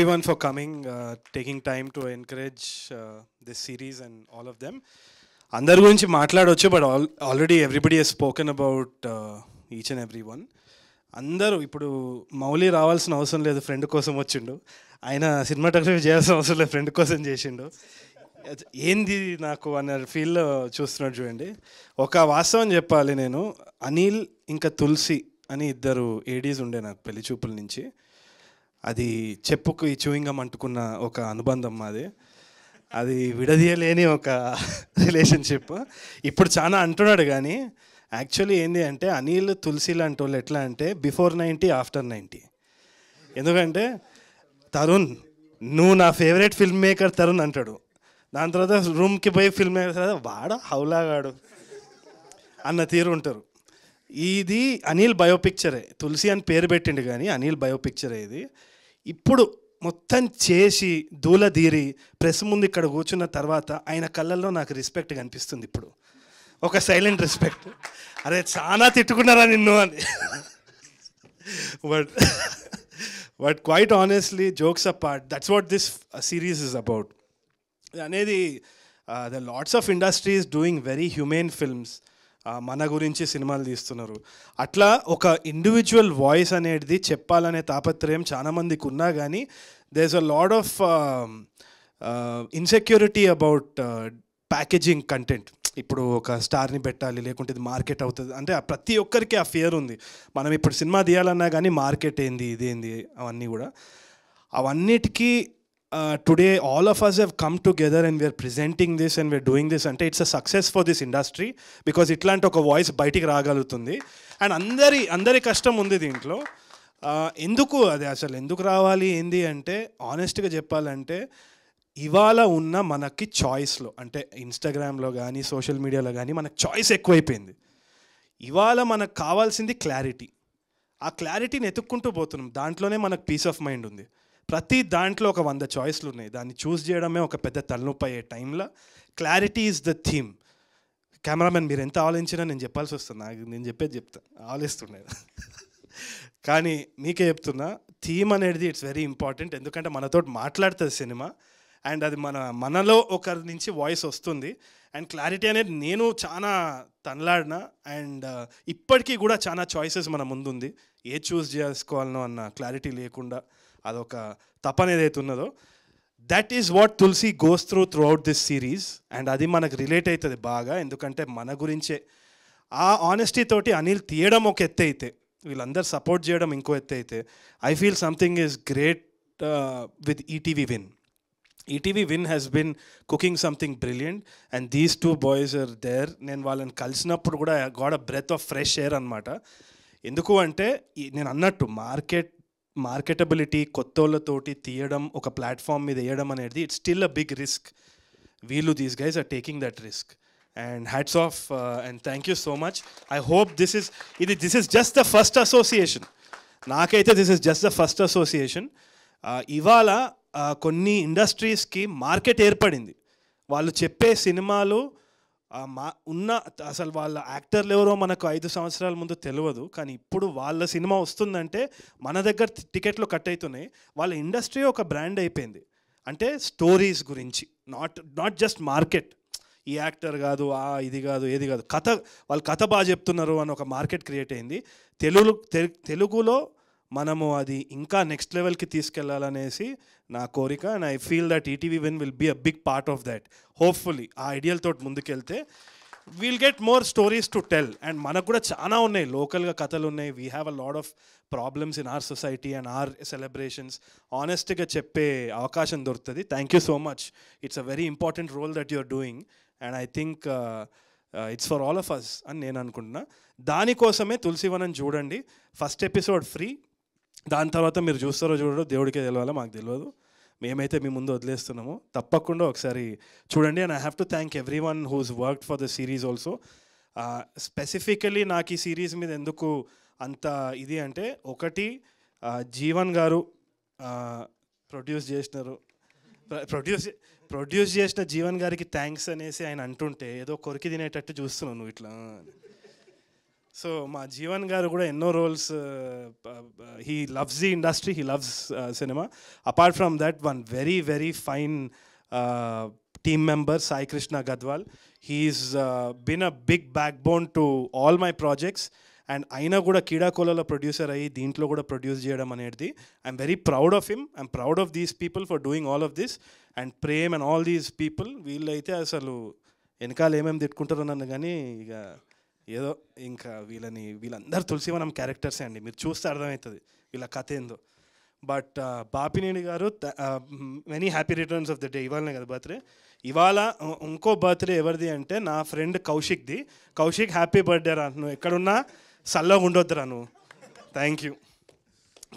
everyone for coming, uh, taking time to encourage uh, this series and all of them. అందరి గురించి మాట్లాడవచ్చు but all already everybody he's spoken about each and every one అందరూ ఇప్పుడు మౌలి రావాల్సిన అవసరం లేదు friend కోసం వచ్చిండు ఆయన సినిమాటోగ్రఫీ చేయాల్సిన అవసరం లేదు ఫ్రెండ్ కోసం చేసిండు ఏంది నాకు అన్న ఫీల్లో చూస్తున్నాడు చూడండి ఒక వాస్తవం చెప్పాలి నేను అనిల్ ఇంకా తులసి అని ఇద్దరు ఏడీస్ ఉండే నాకు పెళ్లి చూపుల నుంచి అది చెప్పుకు చూయింగం అంటుకున్న ఒక అనుబంధం మాది అది విడదీయలేని ఒక రిలేషన్షిప్ ఇప్పుడు చాలా అంటున్నాడు కానీ యాక్చువల్లీ ఏంటి అంటే అనిల్ తులసి లాంటి వాళ్ళు ఎట్లా అంటే బిఫోర్ నైంటీ ఆఫ్టర్ నైంటీ ఎందుకంటే తరుణ్ నువ్వు నా ఫేవరెట్ ఫిల్మ్ మేకర్ తరుణ్ అంటాడు దాని తర్వాత రూమ్కి పోయి ఫిల్మ్ మేకర్ తర్వాత వాడ హౌలాగాడు అన్న తీరు ఉంటారు ఇది అనిల్ బయోపిక్చరే తులసి అని పేరు పెట్టిండు కానీ అనిల్ బయోపిక్చరే ఇది ఇప్పుడు మొత్తం చేసి దూలదీరి ప్రెస్ ముందు ఇక్కడ కూర్చున్న తర్వాత ఆయన కళ్ళల్లో నాకు రెస్పెక్ట్ కనిపిస్తుంది ఇప్పుడు ఒక సైలెంట్ రెస్పెక్ట్ అరే చాలా తిట్టుకున్నారా నిన్ను అని but but quite honestly jokes apart that's what this series is about అనేది the lots of industries doing very humane films మన గురించి సినిమాలు తీస్తున్నారు అట్లా ఒక ఇండివిజువల్ వాయిస్ అనేది చెప్పాలనే తాపత్రయం చాలామందికి ఉన్నా కానీ does a lot of insecurity about packaging content ఇప్పుడు ఒక స్టార్ని పెట్టాలి లేకుంటే ఇది మార్కెట్ అవుతుంది అంటే ప్రతి ఒక్కరికి ఆ ఫియర్ ఉంది మనం ఇప్పుడు సినిమా తీయాలన్నా కానీ మార్కెట్ ఏంది ఇదేంది అవన్నీ కూడా అవన్నిటికీ today all of us us come come together and we're presenting this and we're doing this అంటే it's a success for this industry because ఇట్లాంటి ఒక వాయిస్ బయటికి రాగలుగుతుంది అండ్ అందరి అందరి కష్టం ఉంది దీంట్లో uh, ఎందుకు అది అసలు ఎందుకు రావాలి ఏంది అంటే ఆనెస్ట్గా చెప్పాలంటే ఇవాళ ఉన్న మనకి చాయిస్లో అంటే ఇన్స్టాగ్రామ్లో కానీ సోషల్ మీడియాలో కానీ మనకు చాయిస్ ఎక్కువైపోయింది ఇవాళ మనకు కావాల్సింది క్లారిటీ ఆ క్లారిటీని ఎతుక్కుంటూ పోతున్నాం దాంట్లోనే మనకు పీస్ ఆఫ్ మైండ్ ఉంది ప్రతి దాంట్లో ఒక వంద చాయిస్లు ఉన్నాయి దాన్ని చూస్ చేయడమే ఒక పెద్ద తలనొప్పి అయ్యే టైంలో clarity is the theme cameraman మీరు ఎంత ఆలోచించినా నేను చెప్పాల్సి వస్తుంది నాకు నేను చెప్పేది చెప్తా ఆలోచిస్తుండే కానీ మీకే చెప్తున్నా థీమ్ అనేది ఇట్స్ వెరీ ఇంపార్టెంట్ ఎందుకంటే మనతో మాట్లాడుతుంది సినిమా అండ్ అది మన మనలో ఒకరి నుంచి వాయిస్ వస్తుంది అండ్ క్లారిటీ అనేది నేను చాలా తనలాడిన అండ్ uh, ఇప్పటికీ కూడా చాలా చాయిసెస్ మన ముందుంది ఏ చూస్ చేసుకోవాలనో అన్న క్లారిటీ లేకుండా అదొక తపన ఏదైతే ఉన్నదో that is what Tulasi goes through throughout this series and అది మనకు రిలేట్ అవుతుంది బాగా ఎందుకంటే మన గురించే ఆ ఆనెస్టీ తోటి అనిల్ తీయడం ఒక ఎత్తే అయితే వీళ్ళందరూ సపోర్ట్ చేయడం ఇంకో ఎత్తే అయితే I feel something is great with ETV Win ETV Win has been cooking something brilliant and these two boys are there నేను వాళ్ళని కలిసినప్పుడు కూడా got a breath of fresh air అనమాట ఎందుకు అంటే నేను అన్నట్టు మార్కెట్ మార్కెటబిలిటీ కొత్త వాళ్ళతోటి తీయడం ఒక ప్లాట్ఫామ్ మీద వేయడం అనేది it's still a big risk వీళ్ళు these guys are taking that risk and hats off and thank you so much I hope this is ఇది this is just the first association నాకైతే this is just the first association ఇవాళ uh, కొన్ని ఇండస్ట్రీస్కి market ఏర్పడింది వాళ్ళు చెప్పే సినిమాలు మా ఉన్న అసలు వాళ్ళ యాక్టర్లు ఎవరో మనకు ఐదు సంవత్సరాల ముందు తెలియదు కానీ ఇప్పుడు వాళ్ళ సినిమా వస్తుందంటే మన దగ్గర టికెట్లు కట్ అవుతున్నాయి వాళ్ళ ఇండస్ట్రీ ఒక బ్రాండ్ అయిపోయింది అంటే స్టోరీస్ గురించి నాట్ నాట్ జస్ట్ మార్కెట్ ఈ యాక్టర్ కాదు ఆ ఇది కాదు ఏది కాదు కథ వాళ్ళు కథ బాగా చెప్తున్నారు అని ఒక మార్కెట్ క్రియేట్ అయింది తెలుగు తెలుగులో మనము అది ఇంకా నెక్స్ట్ లెవెల్కి తీసుకెళ్లాలనేసి నా కోరిక and I feel that ETV Win will be a big part of that hopefully ఆ ఐడియల్ తోటి ముందుకెళ్తే we'll get more stories to tell and మనకు కూడా చాలా ఉన్నాయి లోకల్గా కథలు ఉన్నాయి we have a lot of problems in our society and our celebrations ఆనెస్ట్గా చెప్పే అవకాశం దొరుకుతుంది thank you so much it's a very important role that are doing and I think it's for all of us అని నేను అనుకుంటున్నా దానికోసమే తులసివనం చూడండి first episode free దాని తర్వాత మీరు చూస్తారో చూడరో దేవుడికే తెలియాలో మాకు తెలియదు మేమైతే మీ ముందు వదిలేస్తున్నాము తప్పకుండా ఒకసారి చూడండి and I have to thank every one who's work for the series also specifically నాకు ఈ సిరీస్ మీద ఎందుకు అంత ఇది అంటే ఒకటి uh, Jeevan garu produce uh, చేసినారు ప్రొడ్యూస్ ప్రొడ్యూస్ చేసిన జీవన్ గారికి థ్యాంక్స్ అనేసి ఆయన అంటుంటే ఏదో కొరికి తినేటట్టు చూస్తున్నావు నువ్వు ఇట్లా సో మా జీవన్ గారు కూడా ఎన్నో roles he loves the industry he loves cinema apart from that one very very fine team member Sai Krishna Gadwal he's been a big backbone to all my projects and అయినా కూడా కీడాకోలలో ప్రొడ్యూసర్ అయ్యి దీంట్లో కూడా ప్రొడ్యూస్ చేయడం అనేది I'm very proud of him I'm proud of these people for doing all of this and Prem and all these people వీళ్ళైతే అసలు వెనకాల ఏమేమి తిట్టుకుంటారో అన్నది కానీ ఇక ఏదో ఇంకా వీళ్ళని వీళ్ళందరూ మనం క్యారెక్టర్సే అండి మీరు చూస్తే అర్థమవుతుంది వీళ్ళ కథ ఏందో but uh, Bapineni garu many happy returns of the day ఇవాళనే కదా బర్త్డే ఇవాళ ఇంకో బర్త్డే ఎవరిది అంటే నా ఫ్రెండ్ కౌశిక్ది కౌశిక్ హ్యాపీ బర్త్డే రా నువ్వు ఎక్కడున్నా ఉండొద్దు రా నువ్వు thank you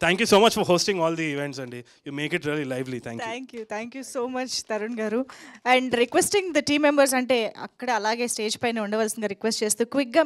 thank you so much for hosting all the events అండి you make it really lively thank thank you thank you so much Tarun garu and requesting the team members అంటే అక్కడ అలాగే స్టేజ్ పైన ఉండవలసిందిగా రిక్వెస్ట్ చేస్తూ క్విక్గా